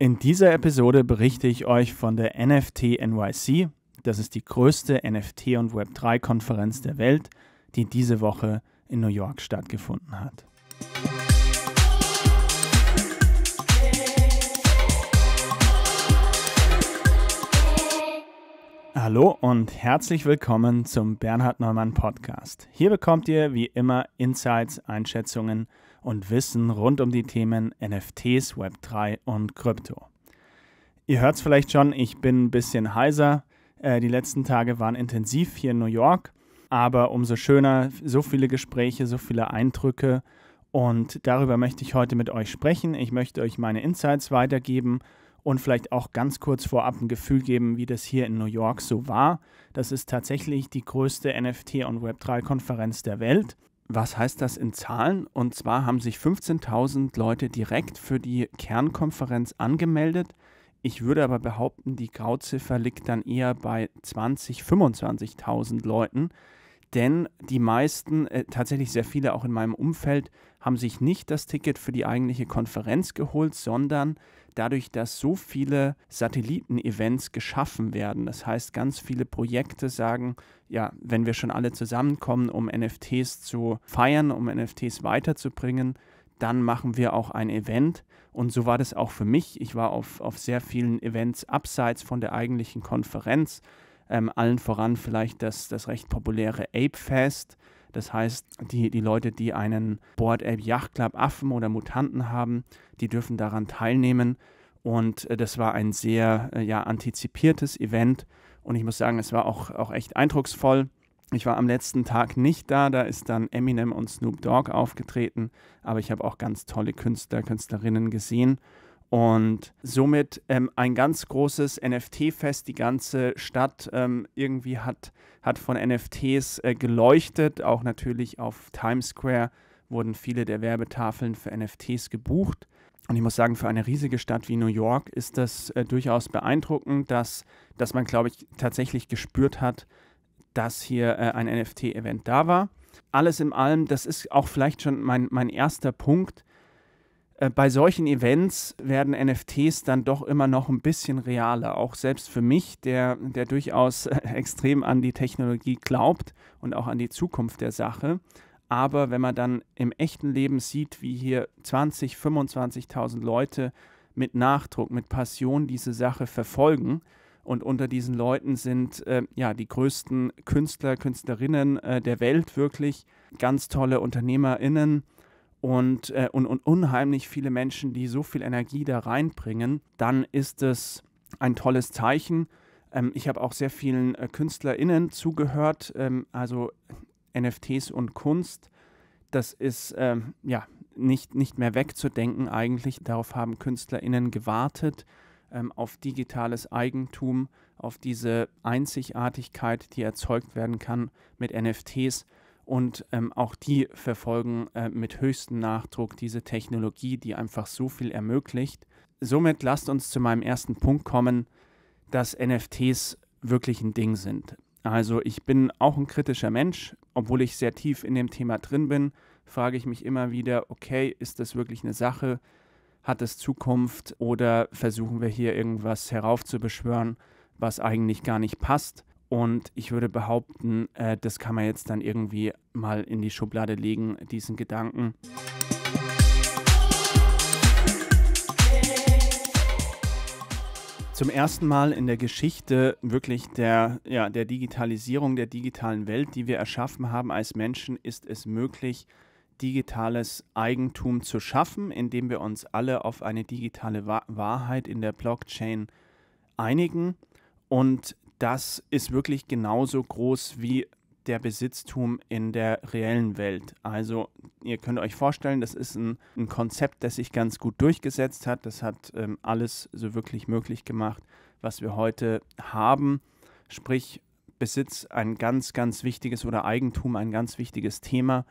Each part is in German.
In dieser Episode berichte ich euch von der NFT NYC. Das ist die größte NFT- und Web3-Konferenz der Welt, die diese Woche in New York stattgefunden hat. Hallo und herzlich willkommen zum Bernhard Neumann Podcast. Hier bekommt ihr wie immer Insights, Einschätzungen, und Wissen rund um die Themen NFTs, Web3 und Krypto. Ihr hört es vielleicht schon, ich bin ein bisschen heiser. Äh, die letzten Tage waren intensiv hier in New York, aber umso schöner, so viele Gespräche, so viele Eindrücke. Und darüber möchte ich heute mit euch sprechen. Ich möchte euch meine Insights weitergeben und vielleicht auch ganz kurz vorab ein Gefühl geben, wie das hier in New York so war. Das ist tatsächlich die größte NFT- und Web3-Konferenz der Welt. Was heißt das in Zahlen? Und zwar haben sich 15.000 Leute direkt für die Kernkonferenz angemeldet. Ich würde aber behaupten, die Grauziffer liegt dann eher bei 20.000, 25.000 Leuten. Denn die meisten, äh, tatsächlich sehr viele auch in meinem Umfeld, haben sich nicht das Ticket für die eigentliche Konferenz geholt, sondern dadurch, dass so viele Satellitenevents geschaffen werden. Das heißt, ganz viele Projekte sagen, ja, wenn wir schon alle zusammenkommen, um NFTs zu feiern, um NFTs weiterzubringen, dann machen wir auch ein Event. Und so war das auch für mich. Ich war auf, auf sehr vielen Events abseits von der eigentlichen Konferenz. Ähm, allen voran vielleicht das, das recht populäre Ape Fest, das heißt, die, die Leute, die einen Board Ape Yacht Club Affen oder Mutanten haben, die dürfen daran teilnehmen. Und äh, das war ein sehr äh, ja, antizipiertes Event. Und ich muss sagen, es war auch, auch echt eindrucksvoll. Ich war am letzten Tag nicht da, da ist dann Eminem und Snoop Dogg aufgetreten, aber ich habe auch ganz tolle Künstler, Künstlerinnen gesehen und somit ähm, ein ganz großes NFT-Fest. Die ganze Stadt ähm, irgendwie hat, hat von NFTs äh, geleuchtet. Auch natürlich auf Times Square wurden viele der Werbetafeln für NFTs gebucht. Und ich muss sagen, für eine riesige Stadt wie New York ist das äh, durchaus beeindruckend, dass, dass man, glaube ich, tatsächlich gespürt hat, dass hier äh, ein NFT-Event da war. Alles in allem, das ist auch vielleicht schon mein, mein erster Punkt äh, bei solchen Events werden NFTs dann doch immer noch ein bisschen realer, auch selbst für mich, der, der durchaus extrem an die Technologie glaubt und auch an die Zukunft der Sache. Aber wenn man dann im echten Leben sieht, wie hier 20, 25.000 Leute mit Nachdruck, mit Passion diese Sache verfolgen, und unter diesen Leuten sind äh, ja die größten Künstler, Künstlerinnen äh, der Welt wirklich, ganz tolle UnternehmerInnen, und, äh, und, und unheimlich viele Menschen, die so viel Energie da reinbringen, dann ist es ein tolles Zeichen. Ähm, ich habe auch sehr vielen äh, KünstlerInnen zugehört, ähm, also NFTs und Kunst. Das ist ähm, ja nicht, nicht mehr wegzudenken eigentlich. Darauf haben KünstlerInnen gewartet, ähm, auf digitales Eigentum, auf diese Einzigartigkeit, die erzeugt werden kann mit NFTs. Und ähm, auch die verfolgen äh, mit höchstem Nachdruck diese Technologie, die einfach so viel ermöglicht. Somit lasst uns zu meinem ersten Punkt kommen, dass NFTs wirklich ein Ding sind. Also ich bin auch ein kritischer Mensch, obwohl ich sehr tief in dem Thema drin bin, frage ich mich immer wieder, okay, ist das wirklich eine Sache? Hat es Zukunft oder versuchen wir hier irgendwas heraufzubeschwören, was eigentlich gar nicht passt? Und ich würde behaupten, äh, das kann man jetzt dann irgendwie mal in die Schublade legen, diesen Gedanken. Zum ersten Mal in der Geschichte wirklich der, ja, der Digitalisierung, der digitalen Welt, die wir erschaffen haben als Menschen, ist es möglich, digitales Eigentum zu schaffen, indem wir uns alle auf eine digitale Wahrheit in der Blockchain einigen. Und das ist wirklich genauso groß wie der Besitztum in der reellen Welt. Also ihr könnt euch vorstellen, das ist ein, ein Konzept, das sich ganz gut durchgesetzt hat. Das hat ähm, alles so wirklich möglich gemacht, was wir heute haben. Sprich, Besitz ein ganz, ganz wichtiges oder Eigentum ein ganz wichtiges Thema.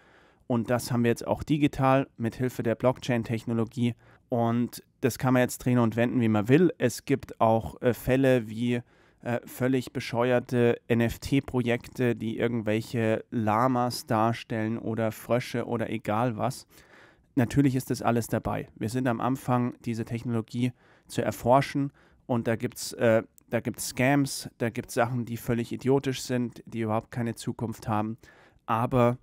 Und das haben wir jetzt auch digital mit Hilfe der Blockchain-Technologie. Und das kann man jetzt drehen und wenden, wie man will. Es gibt auch äh, Fälle wie äh, völlig bescheuerte NFT-Projekte, die irgendwelche Lamas darstellen oder Frösche oder egal was. Natürlich ist das alles dabei. Wir sind am Anfang, diese Technologie zu erforschen und da gibt es äh, gibt's Scams, da gibt es Sachen, die völlig idiotisch sind, die überhaupt keine Zukunft haben. Aber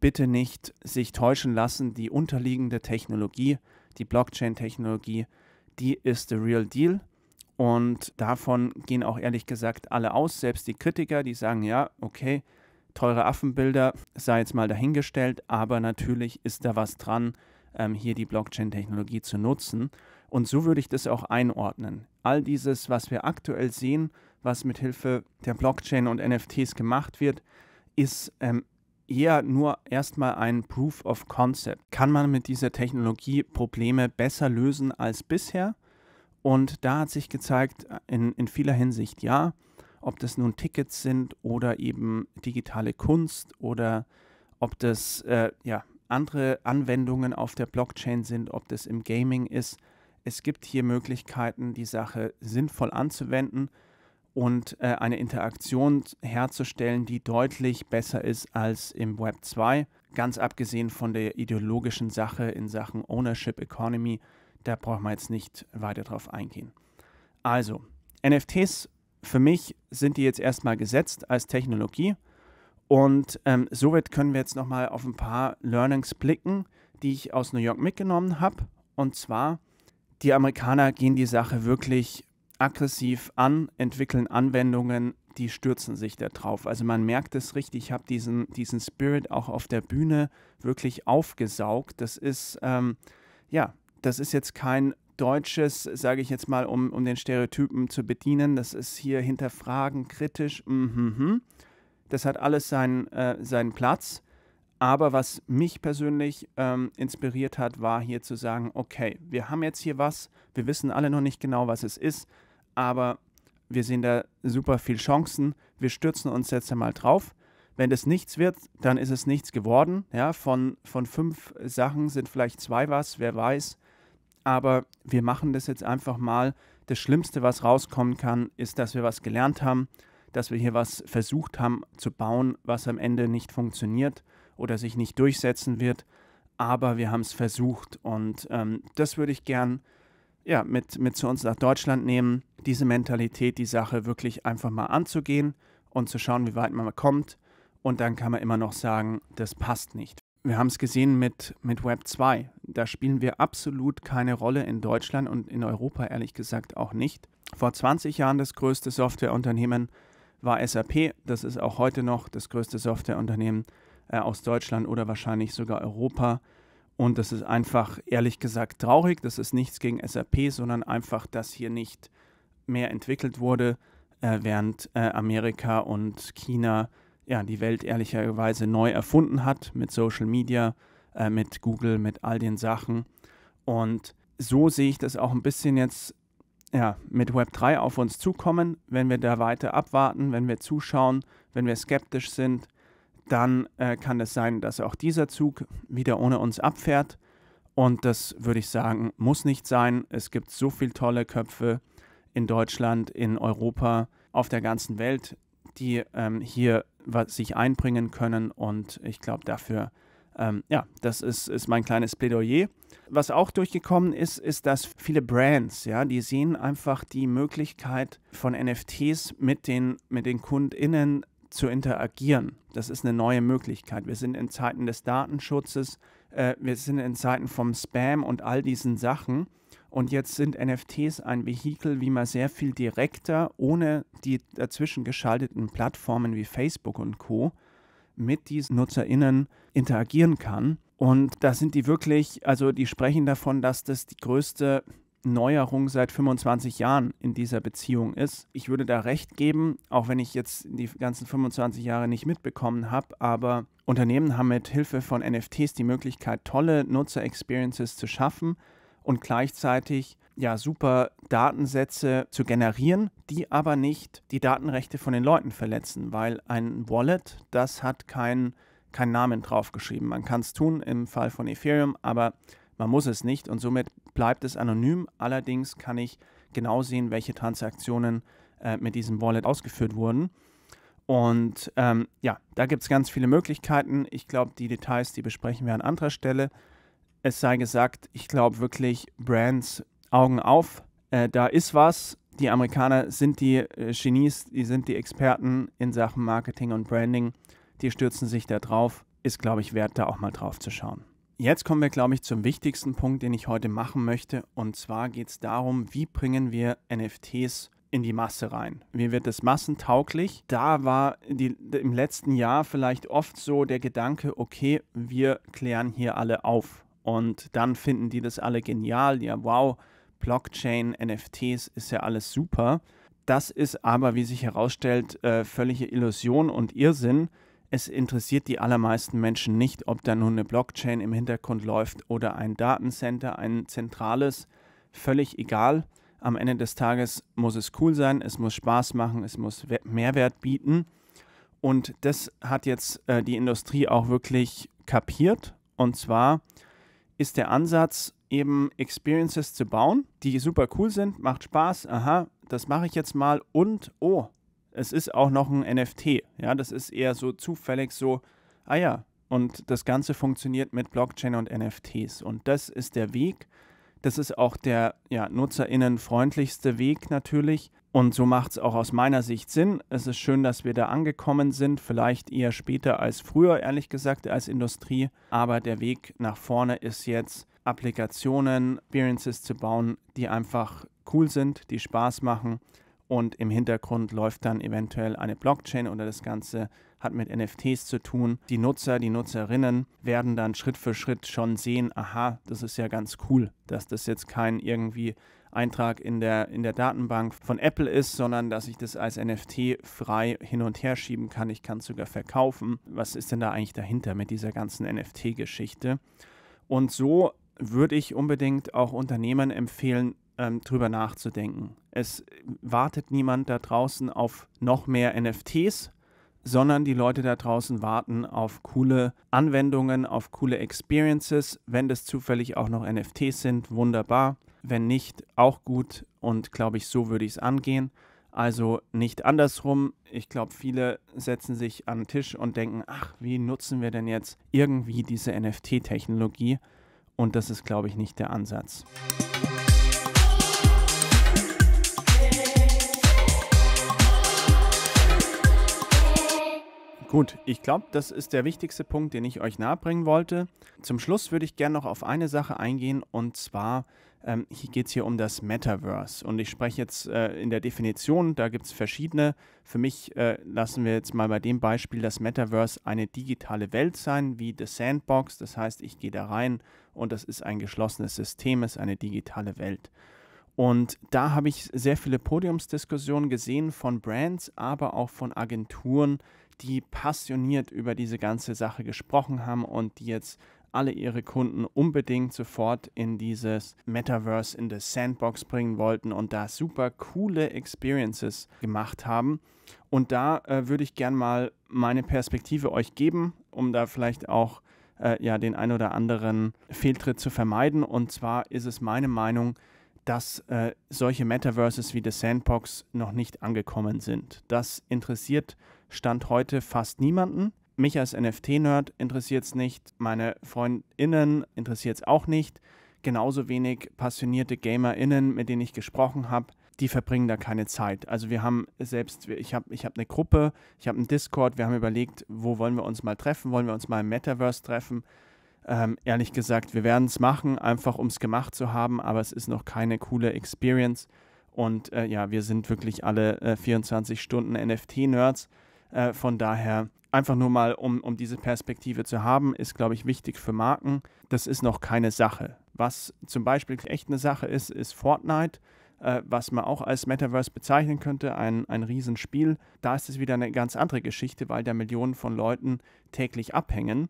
bitte nicht sich täuschen lassen, die unterliegende Technologie, die Blockchain-Technologie, die ist the real deal und davon gehen auch ehrlich gesagt alle aus, selbst die Kritiker, die sagen, ja, okay, teure Affenbilder sei jetzt mal dahingestellt, aber natürlich ist da was dran, ähm, hier die Blockchain-Technologie zu nutzen. Und so würde ich das auch einordnen. All dieses, was wir aktuell sehen, was mit Hilfe der Blockchain und NFTs gemacht wird, ist ähm, eher nur erstmal ein Proof of Concept. Kann man mit dieser Technologie Probleme besser lösen als bisher? Und da hat sich gezeigt, äh, in, in vieler Hinsicht ja, ob das nun Tickets sind oder eben digitale Kunst oder ob das äh, ja, andere Anwendungen auf der Blockchain sind, ob das im Gaming ist. Es gibt hier Möglichkeiten, die Sache sinnvoll anzuwenden und äh, eine Interaktion herzustellen, die deutlich besser ist als im Web 2. Ganz abgesehen von der ideologischen Sache in Sachen Ownership Economy, da brauchen wir jetzt nicht weiter drauf eingehen. Also, NFTs für mich sind die jetzt erstmal gesetzt als Technologie. Und ähm, somit können wir jetzt nochmal auf ein paar Learnings blicken, die ich aus New York mitgenommen habe. Und zwar, die Amerikaner gehen die Sache wirklich aggressiv an, entwickeln Anwendungen, die stürzen sich da drauf. Also man merkt es richtig, ich habe diesen, diesen Spirit auch auf der Bühne wirklich aufgesaugt. Das ist, ähm, ja, das ist jetzt kein deutsches, sage ich jetzt mal, um, um den Stereotypen zu bedienen. Das ist hier hinterfragen, kritisch. Mm -hmm. Das hat alles seinen, äh, seinen Platz. Aber was mich persönlich ähm, inspiriert hat, war hier zu sagen, okay, wir haben jetzt hier was, wir wissen alle noch nicht genau, was es ist, aber wir sehen da super viel Chancen, wir stürzen uns jetzt einmal drauf. Wenn das nichts wird, dann ist es nichts geworden. Ja, von, von fünf Sachen sind vielleicht zwei was, wer weiß aber wir machen das jetzt einfach mal. Das Schlimmste, was rauskommen kann, ist, dass wir was gelernt haben, dass wir hier was versucht haben zu bauen, was am Ende nicht funktioniert oder sich nicht durchsetzen wird. Aber wir haben es versucht und ähm, das würde ich gern ja, mit, mit zu uns nach Deutschland nehmen, diese Mentalität, die Sache wirklich einfach mal anzugehen und zu schauen, wie weit man kommt. Und dann kann man immer noch sagen, das passt nicht wir haben es gesehen mit, mit Web 2. Da spielen wir absolut keine Rolle in Deutschland und in Europa ehrlich gesagt auch nicht. Vor 20 Jahren das größte Softwareunternehmen war SAP. Das ist auch heute noch das größte Softwareunternehmen äh, aus Deutschland oder wahrscheinlich sogar Europa. Und das ist einfach ehrlich gesagt traurig. Das ist nichts gegen SAP, sondern einfach, dass hier nicht mehr entwickelt wurde, äh, während äh, Amerika und China ja, die Welt ehrlicherweise neu erfunden hat mit Social Media, äh, mit Google, mit all den Sachen. Und so sehe ich das auch ein bisschen jetzt ja, mit Web3 auf uns zukommen. Wenn wir da weiter abwarten, wenn wir zuschauen, wenn wir skeptisch sind, dann äh, kann es sein, dass auch dieser Zug wieder ohne uns abfährt. Und das würde ich sagen, muss nicht sein. Es gibt so viele tolle Köpfe in Deutschland, in Europa, auf der ganzen Welt, die ähm, hier was, sich einbringen können. Und ich glaube, dafür, ähm, ja, das ist, ist mein kleines Plädoyer. Was auch durchgekommen ist, ist, dass viele Brands, ja, die sehen einfach die Möglichkeit von NFTs mit den, mit den KundInnen zu interagieren. Das ist eine neue Möglichkeit. Wir sind in Zeiten des Datenschutzes, äh, wir sind in Zeiten vom Spam und all diesen Sachen. Und jetzt sind NFTs ein Vehikel, wie man sehr viel direkter, ohne die dazwischen geschalteten Plattformen wie Facebook und Co. mit diesen NutzerInnen interagieren kann. Und da sind die wirklich, also die sprechen davon, dass das die größte Neuerung seit 25 Jahren in dieser Beziehung ist. Ich würde da recht geben, auch wenn ich jetzt die ganzen 25 Jahre nicht mitbekommen habe, aber Unternehmen haben mit Hilfe von NFTs die Möglichkeit, tolle Nutzer-Experiences zu schaffen und gleichzeitig ja super Datensätze zu generieren, die aber nicht die Datenrechte von den Leuten verletzen, weil ein Wallet, das hat keinen keinen Namen draufgeschrieben. Man kann es tun im Fall von Ethereum, aber man muss es nicht und somit bleibt es anonym. Allerdings kann ich genau sehen, welche Transaktionen äh, mit diesem Wallet ausgeführt wurden. Und ähm, ja, da gibt es ganz viele Möglichkeiten. Ich glaube, die Details, die besprechen wir an anderer Stelle es sei gesagt, ich glaube wirklich, Brands, Augen auf, äh, da ist was. Die Amerikaner sind die äh, Genies, die sind die Experten in Sachen Marketing und Branding. Die stürzen sich da drauf. Ist, glaube ich, wert, da auch mal drauf zu schauen. Jetzt kommen wir, glaube ich, zum wichtigsten Punkt, den ich heute machen möchte. Und zwar geht es darum, wie bringen wir NFTs in die Masse rein? Wie wird es massentauglich? Da war die, im letzten Jahr vielleicht oft so der Gedanke, okay, wir klären hier alle auf. Und dann finden die das alle genial. Ja, wow, Blockchain, NFTs ist ja alles super. Das ist aber, wie sich herausstellt, äh, völlige Illusion und Irrsinn. Es interessiert die allermeisten Menschen nicht, ob da nun eine Blockchain im Hintergrund läuft oder ein Datencenter, ein zentrales, völlig egal. Am Ende des Tages muss es cool sein, es muss Spaß machen, es muss Mehrwert bieten. Und das hat jetzt äh, die Industrie auch wirklich kapiert. Und zwar ist der Ansatz, eben Experiences zu bauen, die super cool sind, macht Spaß, aha, das mache ich jetzt mal und oh, es ist auch noch ein NFT. Ja, das ist eher so zufällig so, ah ja, und das Ganze funktioniert mit Blockchain und NFTs. Und das ist der Weg. Das ist auch der ja, nutzerinnenfreundlichste Weg natürlich. Und so macht es auch aus meiner Sicht Sinn. Es ist schön, dass wir da angekommen sind, vielleicht eher später als früher, ehrlich gesagt, als Industrie. Aber der Weg nach vorne ist jetzt, Applikationen, Experiences zu bauen, die einfach cool sind, die Spaß machen. Und im Hintergrund läuft dann eventuell eine Blockchain oder das Ganze hat mit NFTs zu tun. Die Nutzer, die Nutzerinnen werden dann Schritt für Schritt schon sehen, aha, das ist ja ganz cool, dass das jetzt kein irgendwie Eintrag in der, in der Datenbank von Apple ist, sondern dass ich das als NFT frei hin und her schieben kann. Ich kann es sogar verkaufen. Was ist denn da eigentlich dahinter mit dieser ganzen NFT-Geschichte? Und so würde ich unbedingt auch Unternehmen empfehlen, ähm, drüber nachzudenken. Es wartet niemand da draußen auf noch mehr NFTs, sondern die Leute da draußen warten auf coole Anwendungen, auf coole Experiences. Wenn das zufällig auch noch NFTs sind, wunderbar. Wenn nicht, auch gut und glaube ich, so würde ich es angehen. Also nicht andersrum. Ich glaube, viele setzen sich an den Tisch und denken, ach, wie nutzen wir denn jetzt irgendwie diese NFT-Technologie? Und das ist, glaube ich, nicht der Ansatz. Gut, ich glaube, das ist der wichtigste Punkt, den ich euch nahebringen wollte. Zum Schluss würde ich gerne noch auf eine Sache eingehen und zwar ähm, hier geht es hier um das Metaverse. Und ich spreche jetzt äh, in der Definition, da gibt es verschiedene. Für mich äh, lassen wir jetzt mal bei dem Beispiel das Metaverse eine digitale Welt sein, wie The Sandbox. Das heißt, ich gehe da rein und das ist ein geschlossenes System, ist eine digitale Welt. Und da habe ich sehr viele Podiumsdiskussionen gesehen von Brands, aber auch von Agenturen, die passioniert über diese ganze Sache gesprochen haben und die jetzt alle ihre Kunden unbedingt sofort in dieses Metaverse in das Sandbox bringen wollten und da super coole Experiences gemacht haben. Und da äh, würde ich gern mal meine Perspektive euch geben, um da vielleicht auch äh, ja den ein oder anderen Fehltritt zu vermeiden. Und zwar ist es meine Meinung, dass äh, solche Metaverses wie The Sandbox noch nicht angekommen sind. Das interessiert Stand heute fast niemanden. Mich als NFT-Nerd interessiert es nicht, meine FreundInnen interessiert es auch nicht. Genauso wenig passionierte GamerInnen, mit denen ich gesprochen habe, die verbringen da keine Zeit. Also wir haben selbst, ich habe ich hab eine Gruppe, ich habe einen Discord, wir haben überlegt, wo wollen wir uns mal treffen, wollen wir uns mal im Metaverse treffen ähm, ehrlich gesagt, wir werden es machen, einfach um es gemacht zu haben, aber es ist noch keine coole Experience. Und äh, ja, wir sind wirklich alle äh, 24 Stunden NFT-Nerds. Äh, von daher einfach nur mal, um, um diese Perspektive zu haben, ist, glaube ich, wichtig für Marken. Das ist noch keine Sache. Was zum Beispiel echt eine Sache ist, ist Fortnite, äh, was man auch als Metaverse bezeichnen könnte, ein, ein Riesenspiel. Da ist es wieder eine ganz andere Geschichte, weil da Millionen von Leuten täglich abhängen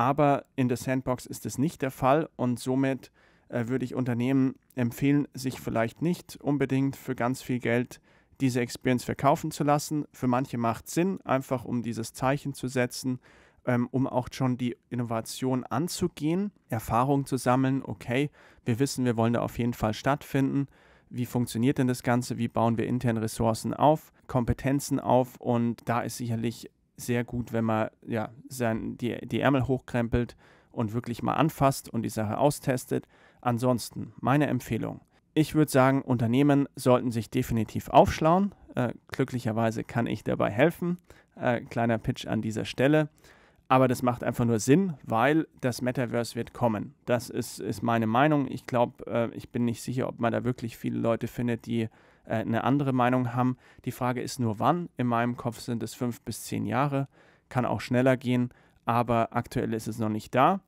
aber in der Sandbox ist es nicht der Fall und somit äh, würde ich Unternehmen empfehlen, sich vielleicht nicht unbedingt für ganz viel Geld diese Experience verkaufen zu lassen. Für manche macht es Sinn, einfach um dieses Zeichen zu setzen, ähm, um auch schon die Innovation anzugehen, Erfahrung zu sammeln. Okay, wir wissen, wir wollen da auf jeden Fall stattfinden. Wie funktioniert denn das Ganze? Wie bauen wir intern Ressourcen auf, Kompetenzen auf? Und da ist sicherlich sehr gut, wenn man ja, sein, die, die Ärmel hochkrempelt und wirklich mal anfasst und die Sache austestet. Ansonsten, meine Empfehlung. Ich würde sagen, Unternehmen sollten sich definitiv aufschlauen. Äh, glücklicherweise kann ich dabei helfen. Äh, kleiner Pitch an dieser Stelle. Aber das macht einfach nur Sinn, weil das Metaverse wird kommen. Das ist, ist meine Meinung. Ich glaube, äh, ich bin nicht sicher, ob man da wirklich viele Leute findet, die äh, eine andere Meinung haben. Die Frage ist nur, wann. In meinem Kopf sind es fünf bis zehn Jahre, kann auch schneller gehen, aber aktuell ist es noch nicht da.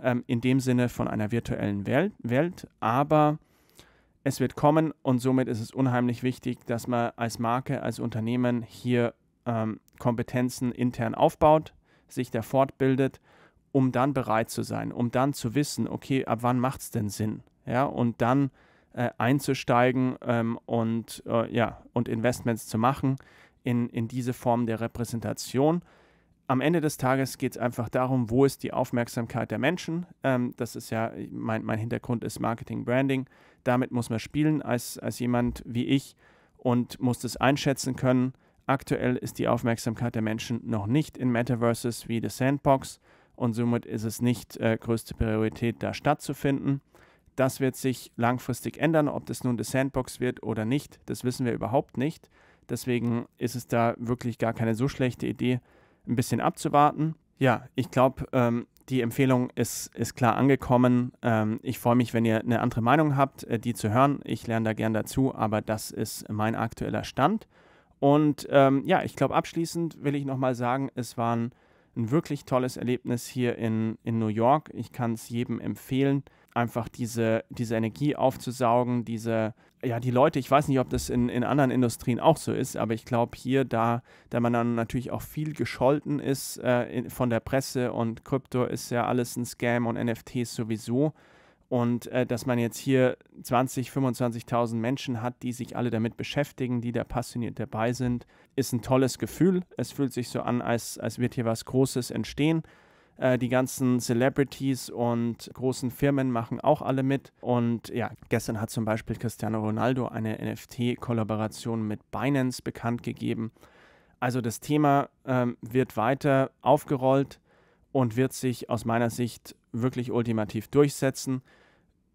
Ähm, in dem Sinne von einer virtuellen Welt, Welt, aber es wird kommen und somit ist es unheimlich wichtig, dass man als Marke, als Unternehmen hier ähm, Kompetenzen intern aufbaut, sich da fortbildet, um dann bereit zu sein, um dann zu wissen, okay, ab wann macht es denn Sinn? Ja, und dann äh, einzusteigen ähm, und, äh, ja, und Investments zu machen in, in diese Form der Repräsentation. Am Ende des Tages geht es einfach darum, wo ist die Aufmerksamkeit der Menschen. Ähm, das ist ja, mein, mein Hintergrund ist Marketing, Branding. Damit muss man spielen als, als jemand wie ich und muss das einschätzen können. Aktuell ist die Aufmerksamkeit der Menschen noch nicht in Metaverses wie The Sandbox und somit ist es nicht äh, größte Priorität, da stattzufinden. Das wird sich langfristig ändern. Ob das nun eine Sandbox wird oder nicht, das wissen wir überhaupt nicht. Deswegen ist es da wirklich gar keine so schlechte Idee, ein bisschen abzuwarten. Ja, ich glaube, ähm, die Empfehlung ist, ist klar angekommen. Ähm, ich freue mich, wenn ihr eine andere Meinung habt, äh, die zu hören. Ich lerne da gern dazu, aber das ist mein aktueller Stand. Und ähm, ja, ich glaube, abschließend will ich nochmal sagen, es waren ein wirklich tolles Erlebnis hier in, in New York. Ich kann es jedem empfehlen, einfach diese, diese Energie aufzusaugen, diese, ja, die Leute, ich weiß nicht, ob das in, in anderen Industrien auch so ist, aber ich glaube hier, da, da man dann natürlich auch viel gescholten ist äh, in, von der Presse und Krypto ist ja alles ein Scam und NFTs sowieso. Und äh, dass man jetzt hier 20, 25.000 Menschen hat, die sich alle damit beschäftigen, die da passioniert dabei sind, ist ein tolles Gefühl. Es fühlt sich so an, als, als wird hier was Großes entstehen. Äh, die ganzen Celebrities und großen Firmen machen auch alle mit. Und ja, gestern hat zum Beispiel Cristiano Ronaldo eine NFT-Kollaboration mit Binance bekannt gegeben. Also das Thema ähm, wird weiter aufgerollt und wird sich aus meiner Sicht wirklich ultimativ durchsetzen.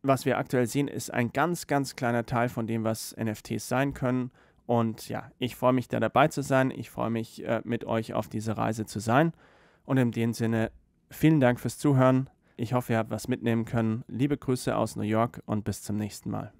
Was wir aktuell sehen, ist ein ganz, ganz kleiner Teil von dem, was NFTs sein können. Und ja, ich freue mich da dabei zu sein. Ich freue mich, äh, mit euch auf dieser Reise zu sein. Und in dem Sinne, vielen Dank fürs Zuhören. Ich hoffe, ihr habt was mitnehmen können. Liebe Grüße aus New York und bis zum nächsten Mal.